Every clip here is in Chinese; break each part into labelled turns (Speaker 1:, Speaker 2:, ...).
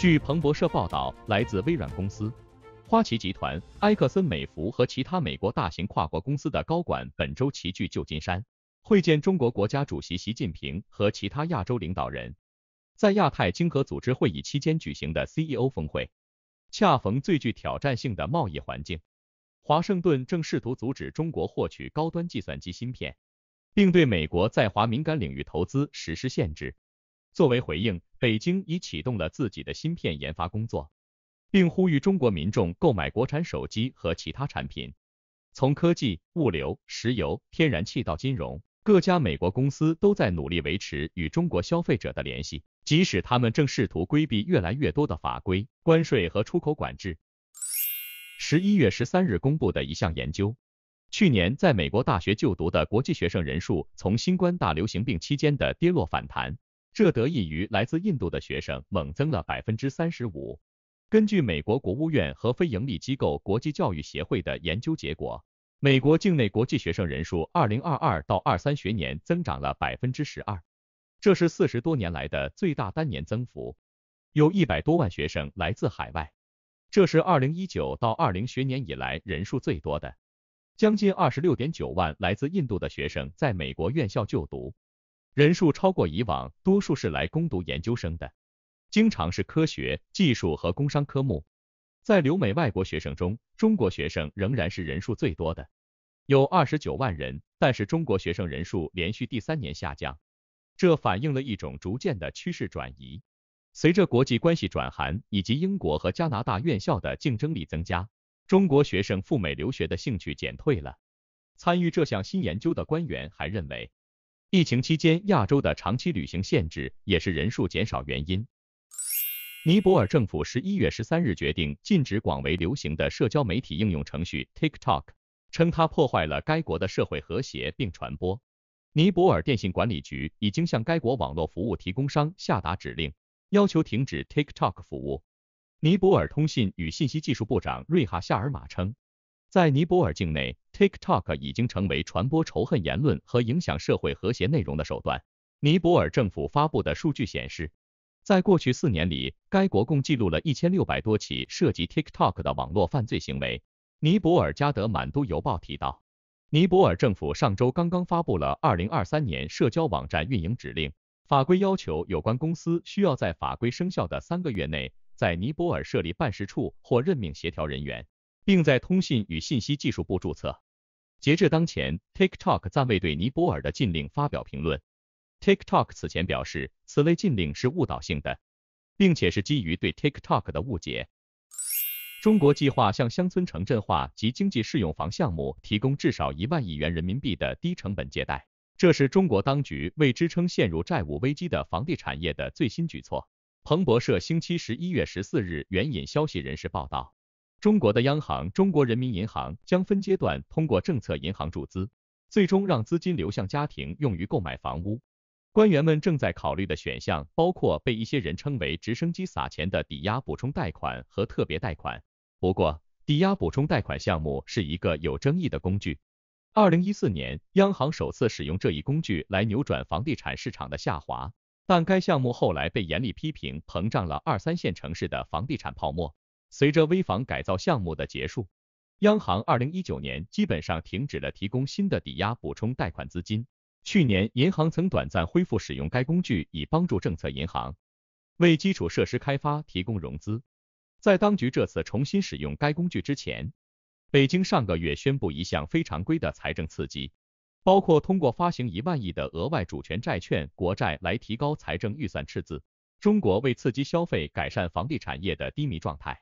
Speaker 1: 据彭博社报道，来自微软公司、花旗集团、埃克森美孚和其他美国大型跨国公司的高管本周齐聚旧金山，会见中国国家主席习近平和其他亚洲领导人，在亚太经合组织会议期间举行的 CEO 峰会，恰逢最具挑战性的贸易环境。华盛顿正试图阻止中国获取高端计算机芯片，并对美国在华敏感领域投资实施限制。作为回应，北京已启动了自己的芯片研发工作，并呼吁中国民众购买国产手机和其他产品。从科技、物流、石油、天然气到金融，各家美国公司都在努力维持与中国消费者的联系，即使他们正试图规避越来越多的法规、关税和出口管制。十一月十三日公布的一项研究，去年在美国大学就读的国际学生人数从新冠大流行病期间的跌落反弹。这得益于来自印度的学生猛增了百分之三十五。根据美国国务院和非营利机构国际教育协会的研究结果，美国境内国际学生人数二零二二到二三学年增长了百分之十二，这是四十多年来的最大单年增幅。有一百多万学生来自海外，这是二零一九到二零学年以来人数最多的。将近二十六点九万来自印度的学生在美国院校就读。人数超过以往，多数是来攻读研究生的，经常是科学技术和工商科目。在留美外国学生中，中国学生仍然是人数最多的，有二十九万人。但是中国学生人数连续第三年下降，这反映了一种逐渐的趋势转移。随着国际关系转寒以及英国和加拿大院校的竞争力增加，中国学生赴美留学的兴趣减退了。参与这项新研究的官员还认为。疫情期间，亚洲的长期旅行限制也是人数减少原因。尼泊尔政府十一月十三日决定禁止广为流行的社交媒体应用程序 TikTok，称它破坏了该国的社会和谐并传播。尼泊尔电信管理局已经向该国网络服务提供商下达指令，要求停止 TikTok 服务。尼泊尔通信与信息技术部长瑞哈·夏尔马称。在尼泊尔境内，TikTok 已经成为传播仇恨言论和影响社会和谐内容的手段。尼泊尔政府发布的数据显示，在过去四年里，该国共记录了1600多起涉及 TikTok 的网络犯罪行为。尼泊尔加德满都邮报提到，尼泊尔政府上周刚刚发布了2023年社交网站运营指令法规，要求有关公司需要在法规生效的三个月内，在尼泊尔设立办事处或任命协调人员。并在通信与信息技术部注册。截至当前，TikTok 暂未对尼泊尔的禁令发表评论。TikTok 此前表示，此类禁令是误导性的，并且是基于对 TikTok 的误解。中国计划向乡村城镇化及经济适用房项目提供至少一万亿元人民币的低成本借贷，这是中国当局为支撑陷入债务危机的房地产业的最新举措。彭博社星期十一月十四日援引消息人士报道。中国的央行中国人民银行将分阶段通过政策银行注资，最终让资金流向家庭用于购买房屋。官员们正在考虑的选项包括被一些人称为“直升机撒钱”的抵押补充贷款和特别贷款。不过，抵押补充贷款项目是一个有争议的工具。二零一四年，央行首次使用这一工具来扭转房地产市场的下滑，但该项目后来被严厉批评，膨胀了二三线城市的房地产泡沫。随着危房改造项目的结束，央行二零一九年基本上停止了提供新的抵押补充贷款资金。去年，银行曾短暂恢复使用该工具，以帮助政策银行为基础设施开发提供融资。在当局这次重新使用该工具之前，北京上个月宣布一项非常规的财政刺激，包括通过发行一万亿的额外主权债券国债来提高财政预算赤字。中国为刺激消费，改善房地产业的低迷状态。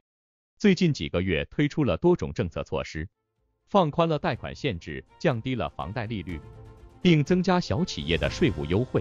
Speaker 1: 最近几个月推出了多种政策措施，放宽了贷款限制，降低了房贷利率，并增加小企业的税务优惠。